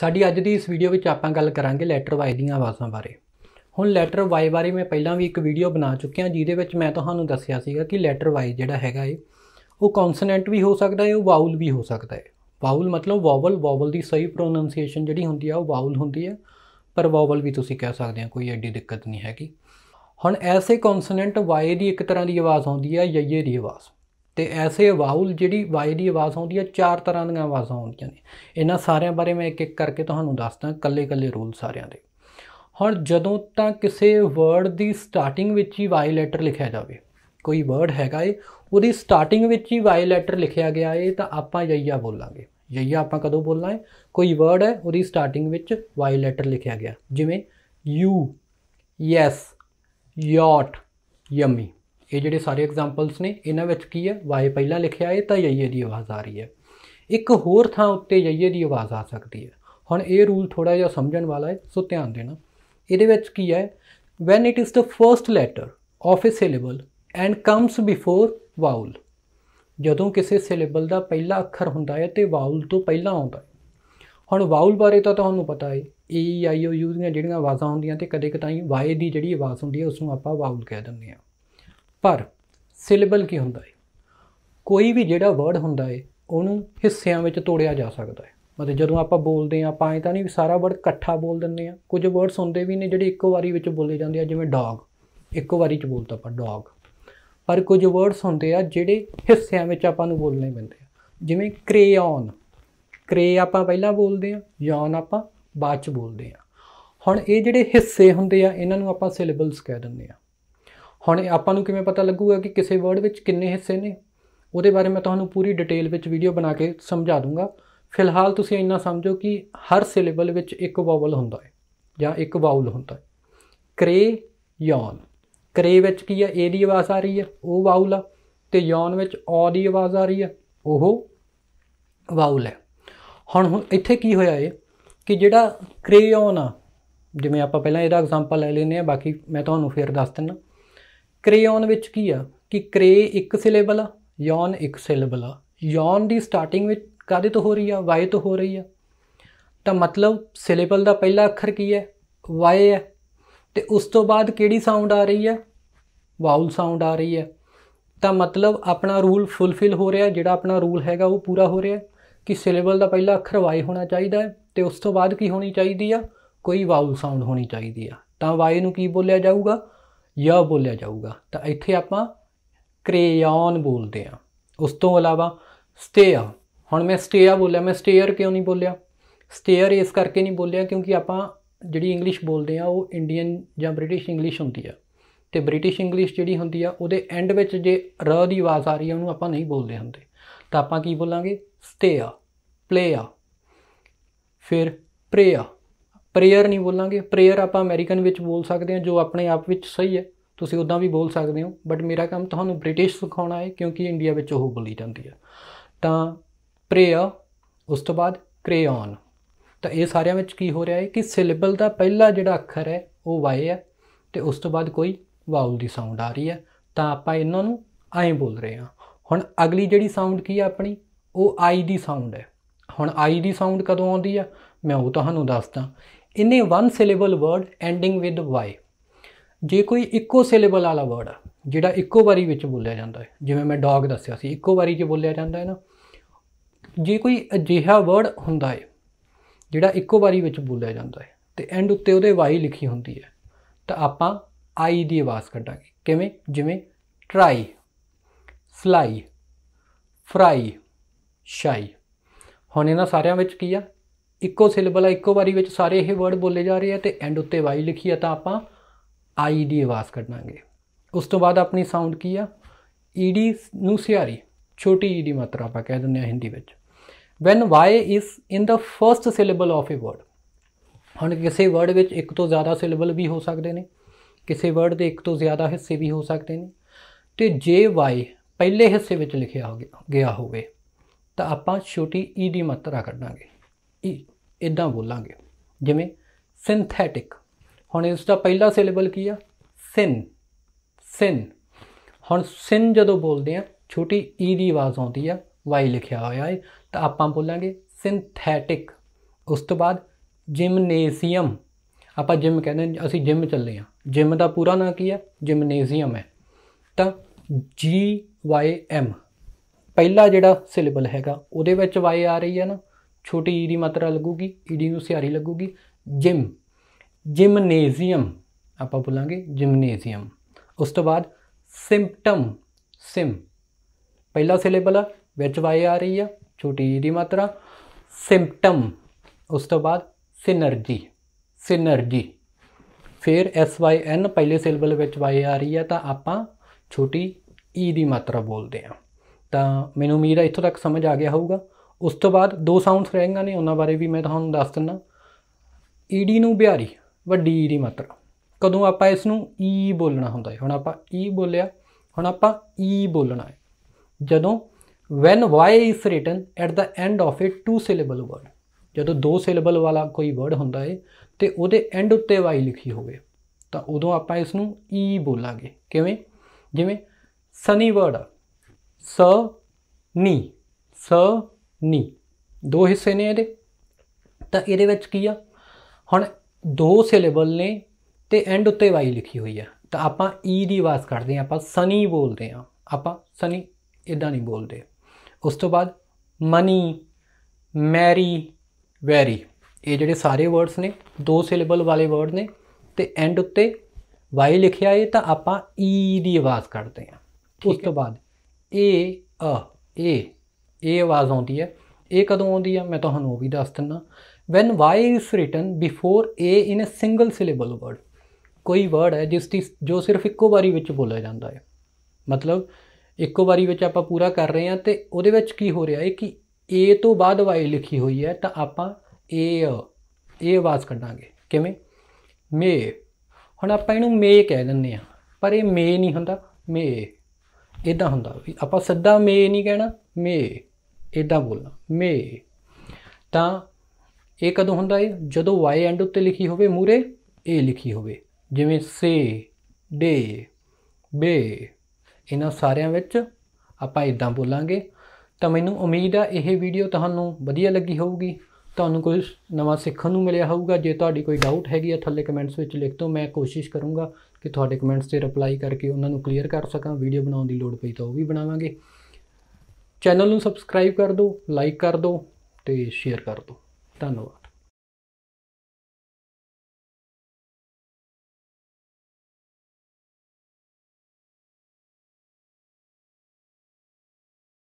ਸਾਡੀ ਅੱਜ ਦੀ ਇਸ ਵੀਡੀਓ ਵਿੱਚ ਆਪਾਂ ਗੱਲ ਕਰਾਂਗੇ ਲੈਟਰ ਵਾਈ ਦੀਆਂ ਆਵਾਜ਼ਾਂ ਬਾਰੇ ਹੁਣ ਲੈਟਰ ਵਾਈ ਬਾਰੇ ਮੈਂ ਪਹਿਲਾਂ ਵੀ ਇੱਕ ਵੀਡੀਓ ਬਣਾ ਚੁੱਕਿਆ ਜਿਹਦੇ ਵਿੱਚ ਮੈਂ ਤੁਹਾਨੂੰ ਦੱਸਿਆ ਸੀਗਾ ਕਿ ਲੈਟਰ ਵਾਈ ਜਿਹੜਾ ਹੈਗਾ ਏ ਉਹ ਕੌਨਸੋਨੈਂਟ ਵੀ ਹੋ ਸਕਦਾ ਹੈ ਉਹ ਵਾਊਲ ਵੀ ਹੋ ਸਕਦਾ ਹੈ ਵਾਊਲ ਮਤਲਬ ਵਾਵਲ ਵਾਵਲ ਦੀ ਸਹੀ ਪ੍ਰੋਨੰਸੀਏਸ਼ਨ ਜਿਹੜੀ ਹੁੰਦੀ ਆ ਉਹ ਵਾਊਲ ਹੁੰਦੀ ਹੈ ਪਰ ਵਾਵਲ ਵੀ ਤੁਸੀਂ ਕਹਿ ਸਕਦੇ ਆ ਕੋਈ ਐਡੀ ਦਿੱਕਤ ਨਹੀਂ ਹੈਗੀ ਹੁਣ ਐਸੇ ਕੌਨਸੋਨੈਂਟ ਵਾਈ ਦੀ ਇੱਕ ਤਰ੍ਹਾਂ ਦੀ ਆਵਾਜ਼ ਆਉਂਦੀ ਆ ਯਈਏ ਦੀ ਆਵਾਜ਼ ਤੇ ਐਸੇ ਵਾਹੂਲ ਜਿਹੜੀ ਵਾਈ ਦੀ ਆਵਾਜ਼ ਆਉਂਦੀ ਹੈ ਚਾਰ ਤਰ੍ਹਾਂ ਦੀਆਂ ਆਵਾਜ਼ਾਂ ਆਉਂਦੀਆਂ ਨੇ ਇਹਨਾਂ ਸਾਰਿਆਂ ਬਾਰੇ ਮੈਂ ਇੱਕ ਇੱਕ ਕਰਕੇ ਤੁਹਾਨੂੰ ਦੱਸਦਾ ਕੱਲੇ-ਕੱਲੇ ਰੂਲ ਸਾਰਿਆਂ ਦੇ ਹੁਣ ਜਦੋਂ ਤਾਂ ਕਿਸੇ ਵਰਡ ਦੀ ਸਟਾਰਟਿੰਗ ਵਿੱਚ ਹੀ ਵਾਈ ਲੈਟਰ ਲਿਖਿਆ ਜਾਵੇ ਕੋਈ ਵਰਡ ਹੈਗਾ ਏ ਉਹਦੀ ਸਟਾਰਟਿੰਗ ਵਿੱਚ ਹੀ ਵਾਈ ਲੈਟਰ ਲਿਖਿਆ ਗਿਆ ਏ ਤਾਂ ਆਪਾਂ ਯਈਆ ਬੋਲਾਂਗੇ ਯਈਆ ਆਪਾਂ ਕਦੋਂ ਬੋਲਣਾ ਹੈ ਕੋਈ ਵਰਡ ਹੈ ਉਹਦੀ ਸਟਾਰਟਿੰਗ ਵਿੱਚ ਵਾਈ ਲੈਟਰ ਲਿਖਿਆ ਗਿਆ ਜਿਵੇਂ ਯੂ ਯੈਸ ਯੋਟ ਯਮੀ ਇਹ ਜਿਹੜੇ ਸਾਰੇ ਐਗਜ਼ਾਮਪਲਸ ਨੇ ਇਹਨਾਂ ਵਿੱਚ ਕੀ ਹੈ ਵਾਏ ਪਹਿਲਾਂ ਲਿਖਿਆ ਹੈ ਤਾਂ ਯਈਏ ਦੀ ਆਵਾਜ਼ ਆ ਰਹੀ ਹੈ ਇੱਕ ਹੋਰ ਥਾਂ ਉੱਤੇ ਯਈਏ ਦੀ ਆਵਾਜ਼ ਆ ਸਕਦੀ ਹੈ ਹੁਣ ਇਹ ਰੂਲ ਥੋੜਾ ਜਿਹਾ ਸਮਝਣ ਵਾਲਾ ਹੈ ਸੋ ਧਿਆਨ ਦੇਣਾ ਇਹਦੇ ਵਿੱਚ ਕੀ ਹੈ when it is the first letter of a syllable and comes before vowel ਜਦੋਂ ਕਿਸੇ ਸਿਲੇਬਲ ਦਾ ਪਹਿਲਾ ਅੱਖਰ ਹੁੰਦਾ ਹੈ ਤੇ ਵਾਉਲ ਤੋਂ ਪਹਿਲਾਂ ਆਉਂਦਾ ਹੈ ਹੁਣ ਵਾਉਲ ਬਾਰੇ ਤਾਂ ਤੁਹਾਨੂੰ ਪਤਾ ਹੈ ਈ ਆਈ ਓ ਯੂ ਦੀਆਂ ਜਿਹੜੀਆਂ ਆਵਾਜ਼ਾਂ ਹੁੰਦੀਆਂ ਤੇ ਕਦੇ ਕਦਾਈ ਵਾਏ ਦੀ ਜਿਹੜੀ ਆਵਾਜ਼ ਹੁੰਦੀ ਹੈ ਉਸ ਨੂੰ ਆਪਾਂ ਵਾਉਲ ਕਹਿ ਦਿੰਦੇ ਹਾਂ ਪਰ ਸਿਲੇਬਲ ਕੀ ਹੁੰਦਾ ਹੈ ਕੋਈ ਵੀ ਜਿਹੜਾ ਵਰਡ ਹੁੰਦਾ ਹੈ ਉਹਨੂੰ ਹਿੱਸਿਆਂ ਵਿੱਚ ਤੋੜਿਆ ਜਾ ਸਕਦਾ ਹੈ ਮਤਲਬ ਜਦੋਂ ਆਪਾਂ ਬੋਲਦੇ ਆਂ ਆਪਾਂ ਤਾਂ ਨਹੀਂ ਸਾਰਾ ਵਰਡ ਇਕੱਠਾ ਬੋਲ ਦਿੰਦੇ ਆ ਕੁਝ ਵਰਡਸ ਹੁੰਦੇ ਵੀ ਨੇ ਜਿਹੜੇ ਇੱਕੋ ਵਾਰੀ ਵਿੱਚ ਬੋਲੇ ਜਾਂਦੇ ਆ ਜਿਵੇਂ ਡੌਗ ਇੱਕੋ ਵਾਰੀ ਚ ਬੋਲਤਾ ਆਪਾਂ ਡੌਗ ਪਰ ਕੁਝ ਵਰਡਸ ਹੁੰਦੇ ਆ ਜਿਹੜੇ ਹਿੱਸਿਆਂ ਵਿੱਚ ਆਪਾਂ ਨੂੰ ਬੋਲਣੇ ਪੈਂਦੇ ਆ ਜਿਵੇਂ ਕ੍ਰੇਯਨ ਕ੍ਰੇ ਆਪਾਂ ਪਹਿਲਾਂ ਬੋਲਦੇ ਆ ਯੌਨ ਆਪਾਂ ਬਾਅਦ ਚ ਬੋਲਦੇ ਆ ਹੁਣ ਇਹ ਜਿਹੜੇ ਹਿੱਸੇ ਹੁੰਦੇ ਆ ਇਹਨਾਂ ਨੂੰ ਆਪਾਂ ਸਿਲੇਬਲਸ ਕਹਿ ਦਿੰਦੇ ਆ ਹੁਣ ਆਪਾਂ ਨੂੰ ਕਿਵੇਂ ਪਤਾ ਲੱਗੂਗਾ ਕਿ ਕਿਸੇ ਵਰਡ ਵਿੱਚ ਕਿੰਨੇ ਹਿੱਸੇ ਨੇ ਉਹਦੇ ਬਾਰੇ ਮੈਂ ਤੁਹਾਨੂੰ ਪੂਰੀ ਡਿਟੇਲ ਵਿੱਚ ਵੀਡੀਓ ਬਣਾ ਕੇ ਸਮਝਾ ਦੂੰਗਾ ਫਿਲਹਾਲ ਤੁਸੀਂ ਇੰਨਾ ਸਮਝੋ ਕਿ ਹਰ ਸਿਲੇਬਲ ਵਿੱਚ ਇੱਕ ਵਾਵਲ ਹੁੰਦਾ ਹੈ ਜਾਂ ਇੱਕ ਵਾਵਲ ਹੁੰਦਾ ਹੈ ਕਰੇ ਯੌਨ ਕਰੇ ਵਿੱਚ ਕੀ ਹੈ ਏ ਦੀ ਆਵਾਜ਼ ਆ ਰਹੀ ਹੈ ਉਹ ਵਾਵਲ ਆ ਤੇ ਯੌਨ ਵਿੱਚ ਔ ਦੀ ਆਵਾਜ਼ ਆ ਰਹੀ ਹੈ ਉਹ ਵਾਵਲ ਹੈ ਹੁਣ ਇੱਥੇ ਕੀ ਹੋਇਆ ਏ ਕਿ ਜਿਹੜਾ ਕ੍ਰੇਯੋਨ ਆ ਜਿਵੇਂ ਆਪਾਂ ਪਹਿਲਾਂ ਇਹਦਾ ਐਗਜ਼ਾਮਪਲ ਲੈ ਲੈਨੇ ਆ ਬਾਕੀ ਮੈਂ ਤੁਹਾਨੂੰ ਫੇਰ ਦੱਸ ਦਿੰਨਾ ਕ੍ਰੇਯੋਨ ਵਿੱਚ ਕੀ ਆ ਕਿ ਕ੍ਰੇ ਇੱਕ ਸਿਲੇਬਲ ਆ ਯੋਨ ਇੱਕ ਸਿਲੇਬਲ ਆ ਯੋਨ ਦੀ ਸਟਾਰਟਿੰਗ ਵਿੱਚ ਕਾਦੇ ਤੋਂ ਹੋ ਰਹੀ ਆ ਵਾਈ ਤੋਂ ਹੋ ਰਹੀ ਆ ਤਾਂ ਮਤਲਬ ਸਿਲੇਬਲ ਦਾ ਪਹਿਲਾ ਅੱਖਰ ਕੀ ਹੈ ਵਾਈ ਹੈ ਤੇ ਉਸ ਤੋਂ ਬਾਅਦ ਕਿਹੜੀ ਸਾਊਂਡ ਆ ਰਹੀ ਹੈ ਵਾਊਲ ਸਾਊਂਡ ਆ ਰਹੀ ਹੈ ਤਾਂ ਮਤਲਬ ਆਪਣਾ ਰੂਲ ਫੁੱਲਫਿਲ ਹੋ ਰਿਹਾ ਜਿਹੜਾ ਆਪਣਾ ਰੂਲ ਹੈਗਾ ਉਹ ਪੂਰਾ ਹੋ ਰਿਹਾ ਕਿ ਸਿਲੇਬਲ ਦਾ ਪਹਿਲਾ ਅੱਖਰ ਵਾਈ ਹੋਣਾ ਚਾਹੀਦਾ ਹੈ ਤੇ ਉਸ ਤੋਂ ਬਾਅਦ ਕੀ ਹੋਣੀ ਚਾਹੀਦੀ ਆ ਕੋਈ ਵਾਊਲ ਸਾਊਂਡ ਹੋਣੀ ਚਾਹੀਦੀ ਆ ਤਾਂ ਵਾਈ ਨੂੰ ਕੀ ਬੋਲਿਆ ਜਾਊਗਾ ਯਾ ਬੋਲਿਆ ਜਾਊਗਾ ਤਾਂ ਇੱਥੇ ਆਪਾਂ ਕ੍ਰੇਯਨ ਬੋਲਦੇ ਆ ਉਸ ਤੋਂ ਇਲਾਵਾ ਸਟੇਅਰ ਹੁਣ ਮੈਂ ਸਟੇਅਰ ਬੋਲਿਆ ਮੈਂ ਸਟੇਅਰ ਕਿਉਂ ਨਹੀਂ ਬੋਲਿਆ ਸਟੇਅਰ ਇਸ ਕਰਕੇ ਨਹੀਂ ਬੋਲਿਆ ਕਿਉਂਕਿ ਆਪਾਂ ਜਿਹੜੀ ਇੰਗਲਿਸ਼ ਬੋਲਦੇ ਆ ਉਹ ਇੰਡੀਅਨ ਜਾਂ ਬ੍ਰਿਟਿਸ਼ ਇੰਗਲਿਸ਼ ਹੁੰਦੀ ਆ ਤੇ ਬ੍ਰਿਟਿਸ਼ ਇੰਗਲਿਸ਼ ਜਿਹੜੀ ਹੁੰਦੀ ਆ ਉਹਦੇ ਐਂਡ ਵਿੱਚ ਜੇ ਰ ਦੀ ਆਵਾਜ਼ ਆ ਰਹੀ ਆ ਉਹਨੂੰ ਆਪਾਂ ਨਹੀਂ ਬੋਲਦੇ ਹੁੰਦੇ ਤਾਂ ਆਪਾਂ ਕੀ ਬੋਲਾਂਗੇ ਸਟੇਅਰ ਪਲੇਅਰ ਫਿਰ ਪ੍ਰੇਅਰ ਪ੍ਰੇਅਰ ਨਹੀਂ ਬੋਲਾਂਗੇ ਪ੍ਰੇਅਰ ਆਪਾਂ ਅਮਰੀਕਨ ਵਿੱਚ ਬੋਲ ਸਕਦੇ ਹਾਂ ਜੋ ਆਪਣੇ ਆਪ ਵਿੱਚ ਸਹੀ ਹੈ ਤੁਸੀਂ ਉਦਾਂ ਵੀ ਬੋਲ ਸਕਦੇ ਹੋ ਬਟ ਮੇਰਾ ਕੰਮ ਤੁਹਾਨੂੰ ਬ੍ਰਿਟਿਸ਼ ਸਿਖਾਉਣਾ ਹੈ ਕਿਉਂਕਿ ਇੰਡੀਆ ਵਿੱਚ ਉਹ ਬੋਲੀ ਜਾਂਦੀ ਹੈ ਤਾਂ ਪ੍ਰੇਅਰ ਉਸ ਤੋਂ ਬਾਅਦ ਕ੍ਰੇਅਨ ਤਾਂ ਇਹ ਸਾਰਿਆਂ ਵਿੱਚ ਕੀ ਹੋ ਰਿਹਾ ਹੈ ਕਿ ਸਿਲੇਬਲ ਦਾ ਪਹਿਲਾ ਜਿਹੜਾ ਅੱਖਰ ਹੈ ਉਹ ਵਾਇ ਹੈ ਤੇ ਉਸ ਤੋਂ ਬਾਅਦ ਕੋਈ ਵਾਊਲ ਦੀ ਸਾਊਂਡ ਆ ਰਹੀ ਹੈ ਤਾਂ ਆਪਾਂ ਇਹਨਾਂ ਨੂੰ ਐਂ ਬੋਲ ਰਹੇ ਹਾਂ ਹੁਣ ਅਗਲੀ ਜਿਹੜੀ ਸਾਊਂਡ ਕੀ ਹੈ ਆਪਣੀ ਉਹ ਆਈ ਦੀ ਸਾਊਂਡ ਹੈ ਹੁਣ ਆਈ ਦੀ ਸਾਊਂਡ ਕਦੋਂ ਆਉਂਦੀ ਹੈ ਮੈਂ ਉਹ ਤੁਹਾਨੂੰ ਦੱਸਦਾ ਇਨੇ one syllable word ending with Y ਜੇ ਕੋਈ ਇੱਕੋ ਸਿਲੇਬਲ ਵਾਲਾ ਵਰਡ ਆ ਜਿਹੜਾ ਇੱਕੋ ਵਾਰੀ ਵਿੱਚ ਬੋਲਿਆ ਜਾਂਦਾ ਹੈ ਜਿਵੇਂ ਮੈਂ ਡੌਗ ਦੱਸਿਆ ਸੀ ਇੱਕੋ ਵਾਰੀ 'ਚ ਬੋਲਿਆ ਜਾਂਦਾ ਹੈ ਨਾ ਜੇ ਕੋਈ ਅਜਿਹਾ ਵਰਡ ਹੁੰਦਾ ਹੈ ਜਿਹੜਾ ਇੱਕੋ ਵਾਰੀ ਵਿੱਚ ਬੋਲਿਆ ਜਾਂਦਾ ਹੈ ਤੇ ਐਂਡ ਉੱਤੇ ਉਹਦੇ ਵਾਈ ਲਿਖੀ ਹੁੰਦੀ ਹੈ ਤਾਂ ਆਪਾਂ ਆਈ ਦੀ ਆਵਾਜ਼ ਕੱਢਾਂਗੇ ਕਿਵੇਂ ਜਿਵੇਂ ਟਰਾਈ ਫਲਾਈ ਫਰਾਈ ਸ਼ਾਈ ਹੁਣ ਇਹਨਾਂ ਸਾਰਿਆਂ ਵਿੱਚ ਕੀ ਆ ਇੱਕੋ ਸਿਲੇਬਲ ਆ ਇੱਕੋ ਵਾਰੀ ਵਿੱਚ ਸਾਰੇ ਇਹ ਵਰਡ ਬੋਲੇ ਜਾ ਰਹੇ ਆ ਤੇ ਐਂਡ ਉੱਤੇ ਵਾਈ ਲਿਖੀ ਆ ਤਾਂ ਆਪਾਂ ਆਈ ਦੀ ਆਵਾਜ਼ ਕੱਢਾਂਗੇ ਉਸ ਤੋਂ ਬਾਅਦ ਆਪਣੀ ਸਾਊਂਡ ਕੀ ਆ ਈਡੀ ਨੂੰ ਸਿਆਰੀ ਛੋਟੀ ਈਡੀ ਮਾਤਰਾ ਆਪਾਂ ਕਹਿ ਦਿੰਦੇ ਆ ਹਿੰਦੀ ਵਿੱਚ when Y is in the first syllable of a word ਹੁਣ ਕਿਸੇ ਵਰਡ ਵਿੱਚ ਇੱਕ ਤੋਂ ਜ਼ਿਆਦਾ ਸਿਲੇਬਲ ਵੀ ਹੋ ਸਕਦੇ ਨੇ ਕਿਸੇ ਵਰਡ ਦੇ ਇੱਕ ਤੋਂ ਜ਼ਿਆਦਾ ਹਿੱਸੇ ਵੀ ਹੋ ਸਕਦੇ ਨੇ ਤੇ ਜੇ ਵਾਈ ਪਹਿਲੇ ਹਿੱਸੇ ਵਿੱਚ ਲਿਖਿਆ ਹੋ ਗਿਆ ਹੋਵੇ ਤਾਂ ਆਪਾਂ ਛੋਟੀ ਈ ਦੀ ਮਾਤਰਾ ਕੱਢਾਂਗੇ ਈ e ਇਦਾਂ ਬੋਲਾਂਗੇ ਜਿਵੇਂ ਸਿੰਥੈਟਿਕ ਹੁਣ ਇਸ ਦਾ ਪਹਿਲਾ ਸਿਲੇਬਲ ਕੀ ਆ ਸਿਨ ਸਿਨ ਹੁਣ ਸਿਨ ਜਦੋਂ ਬੋਲਦੇ ਆ ਛੋਟੀ ਈ e ਦੀ ਆਵਾਜ਼ ਆਉਂਦੀ ਆ ਵਾਈ ਲਿਖਿਆ ਹੋਇਆ ਹੈ ਤਾਂ ਆਪਾਂ ਬੋਲਾਂਗੇ ਸਿੰਥੈਟਿਕ ਉਸ ਤੋਂ ਬਾਅਦ ਜਿਮਨੇਸੀਅਮ ਆਪਾਂ ਜਿਮ ਕਹਿੰਦੇ ਅਸੀਂ ਜਿਮ ਚੱਲੇ ਆ ਜਿਮ ਦਾ ਪੂਰਾ ਨਾਮ ਕੀ ਆ ਜਿਮਨੇਸੀਅਮ ਹੈ ਤਾਂ ਜੀ ਵਾਈ ਐਮ ਪਹਿਲਾ ਜਿਹੜਾ ਸਿਲੇਬਲ ਹੈਗਾ ਉਹਦੇ ਵਿੱਚ ਵਾਈ ਆ ਰਹੀ ਹੈ ਨਾ ਛੋਟੀ ਈ ਦੀ ਮਾਤਰਾ ਲੱਗੂਗੀ ਈ ਦੀ ਨੂੰ ਸਿਆਰੀ ਲੱਗੂਗੀ ਜਿਮ ਜਿਮਨੇਜ਼ੀਅਮ ਆਪਾਂ ਬੋਲਾਂਗੇ ਜਿਮਨੇਜ਼ੀਅਮ ਉਸ ਤੋਂ ਬਾਅਦ ਸਿੰਪਟਮ ਸਿਮ ਪਹਿਲਾ ਸਿਲੇਬਲ ਵਿੱਚ ਵਾਈ ਆ ਰਹੀ ਆ ਛੋਟੀ ਈ ਦੀ ਮਾਤਰਾ ਸਿੰਪਟਮ ਉਸ ਤੋਂ ਬਾਅਦ ਸਿਨਰਜੀ ਸਿਨਰਜੀ ਫਿਰ ਐਸ ਵਾਈ ਐਨ ਪਹਿਲੇ ਸਿਲੇਬਲ ਵਿੱਚ ਵਾਈ ਆ ਰਹੀ ਆ ਤਾਂ ਆਪਾਂ ਛੋਟੀ ਈ ਦੀ ਮਾਤਰਾ ਬੋਲਦੇ ਆ ਤਾਂ ਮੈਨੂੰ ਉਮੀਦ ਹੈ ਇੱਥੋਂ ਤੱਕ ਸਮਝ ਆ ਗਿਆ ਹੋਊਗਾ ਉਸ ਤੋਂ ਬਾਅਦ ਦੋ ਸਾਊਂਡਸ ਰਹਿਣਗੇ ਨੇ ਉਹਨਾਂ ਬਾਰੇ ਵੀ ਮੈਂ ਤੁਹਾਨੂੰ ਦੱਸ ਦਿੰਨਾ ਈਡੀ ਨੂੰ ਬਿਹਾਰੀ ਵੱਡੀ ਈ ਦੀ ਮਾਤਰਾ ਕਦੋਂ ਆਪਾਂ ਇਸ ਨੂੰ ਈ ਬੋਲਣਾ ਹੁੰਦਾ ਹੈ ਹੁਣ ਆਪਾਂ ਈ ਬੋਲਿਆ ਹੁਣ ਆਪਾਂ ਈ ਬੋਲਣਾ ਹੈ ਜਦੋਂ when y is written at the end of a two syllable word ਜਦੋਂ ਦੋ ਸਿਲੇਬਲ ਵਾਲਾ ਕੋਈ ਵਰਡ ਹੁੰਦਾ ਹੈ ਤੇ ਉਹਦੇ ਐਂਡ ਉੱਤੇ y ਲਿਖੀ ਹੋਵੇ ਤਾਂ ਉਦੋਂ ਆਪਾਂ ਇਸ ਨੂੰ ਈ ਬੋਲਾਂਗੇ ਕਿਵੇਂ ਜਿਵੇਂ ਸਨੀ ਵਰਡ ਸ ਨੀ ਸ ਨੀ ਦੋ ਹਿੱਸੇ ਨੇ ਇਹਦੇ ਤਾਂ ਇਹਦੇ ਵਿੱਚ ਕੀ ਆ ਹੁਣ ਦੋ ਸਿਲੇਬਲ ਨੇ ਤੇ ਐਂਡ ਉੱਤੇ ਵਾਈ ਲਿਖੀ ਹੋਈ ਆ ਤਾਂ ਆਪਾਂ ਈ e ਦੀ ਆਵਾਜ਼ ਕੱਢਦੇ ਆ ਆਪਾਂ ਸਨੀ ਬੋਲਦੇ ਆ ਆਪਾਂ ਸਨੀ ਇਦਾਂ ਨਹੀਂ ਬੋਲਦੇ ਉਸ ਤੋਂ ਬਾਅਦ ਮਨੀ ਮੈਰੀ ਵੈਰੀ ਇਹ ਜਿਹੜੇ ਸਾਰੇ ਵਰਡਸ ਨੇ ਦੋ ਸਿਲੇਬਲ ਵਾਲੇ ਵਰਡ ਨੇ ਤੇ ਐਂਡ ਉੱਤੇ ਵਾਈ ਲਿਖਿਆ ਏ ਤਾਂ ਆਪਾਂ ਈ e ਦੀ ਆਵਾਜ਼ ਕੱਢਦੇ ਆ ਉਸ ਤੋਂ ਬਾਅਦ ਏ ਅ ਏ ਇਹ ਆਵਾਜ਼ ਆਉਂਦੀ ਹੈ ਇਹ ਕਦੋਂ ਆਉਂਦੀ ਹੈ ਮੈਂ ਤੁਹਾਨੂੰ ਉਹ ਵੀ ਦੱਸ ਦਿੰਨਾ when Y is written before A in a single syllable word ਕੋਈ ਵਰਡ ਹੈ ਜਿਸ ਦੀ ਜੋ ਸਿਰਫ ਇੱਕੋ ਵਾਰੀ ਵਿੱਚ ਬੋਲਿਆ ਜਾਂਦਾ ਹੈ ਮਤਲਬ ਇੱਕੋ ਵਾਰੀ ਵਿੱਚ ਆਪਾਂ ਪੂਰਾ ਕਰ ਰਹੇ ਹਾਂ ਤੇ ਉਹਦੇ ਵਿੱਚ ਕੀ ਹੋ ਰਿਹਾ ਹੈ ਕਿ ਏ ਤੋਂ ਬਾਅਦ ਵਾਈ ਲਿਖੀ ਹੋਈ ਹੈ ਤਾਂ ਆਪਾਂ ਏ ਇਹ ਆਵਾਜ਼ ਕੱਢਾਂਗੇ ਕਿਵੇਂ ਮੇ ਹੁਣ ਆਪਾਂ ਇਹਨੂੰ ਮੇ ਕਹਿ ਦਿੰਨੇ ਆ ਪਰ ਇਹ ਮੇ ਨਹੀਂ ਹੁੰਦਾ ਮੇ ਇਦਾਂ ਹੁੰਦਾ ਵੀ ਆਪਾਂ ਸਿੱਧਾ ਮੇ ਨਹੀਂ ਕਹਿਣਾ ਮੇ ਇਦਾਂ ਬੋਲਣਾ ਮੇ ਤਾਂ ਇਹ ਕਦੋਂ ਹੁੰਦਾ ਹੈ ਜਦੋਂ ਵਾਈ ਐਂਡ ਉੱਤੇ ਲਿਖੀ ਹੋਵੇ ਮੂਰੇ ਏ ਲਿਖੀ ਹੋਵੇ ਜਿਵੇਂ ਸੇ ਡੇ ਬੇ ਇਹਨਾਂ ਸਾਰਿਆਂ ਵਿੱਚ ਆਪਾਂ ਇਦਾਂ ਬੋਲਾਂਗੇ ਤਾਂ ਮੈਨੂੰ ਉਮੀਦ ਆ ਇਹ ਵੀਡੀਓ ਤੁਹਾਨੂੰ ਵਧੀਆ ਲੱਗੀ ਹੋਊਗੀ ਤੁਹਾਨੂੰ ਕੁਝ ਨਵਾਂ ਸਿੱਖਣ ਨੂੰ ਮਿਲਿਆ ਹੋਊਗਾ ਜੇ ਤੁਹਾਡੀ ਕੋਈ ਡਾਊਟ ਹੈਗੀ ਆ ਥੱਲੇ ਕਮੈਂਟਸ ਵਿੱਚ ਲਿਖ ਦਿਓ ਮੈਂ ਕੋਸ਼ਿਸ਼ ਕਰੂੰਗਾ ਕਿ ਤੁਹਾਡੇ ਕਮੈਂਟਸ ਤੇ ਰਿਪਲਾਈ ਕਰਕੇ ਉਹਨਾਂ ਨੂੰ ਕਲੀਅਰ ਕਰ ਸਕਾਂ ਵੀਡੀਓ ਬਣਾਉਣ ਦੀ ਲੋੜ ਪਈ ਤਾਂ ਉਹ ਵੀ ਬਣਾਵਾਂਗੇ ਚੈਨਲ ਨੂੰ ਸਬਸਕ੍ਰਾਈਬ ਕਰ ਦਿਓ ਲਾਈਕ ਕਰ ਦਿਓ ਤੇ ਸ਼ੇਅਰ ਕਰ ਦਿਓ ਧੰਨਵਾਦ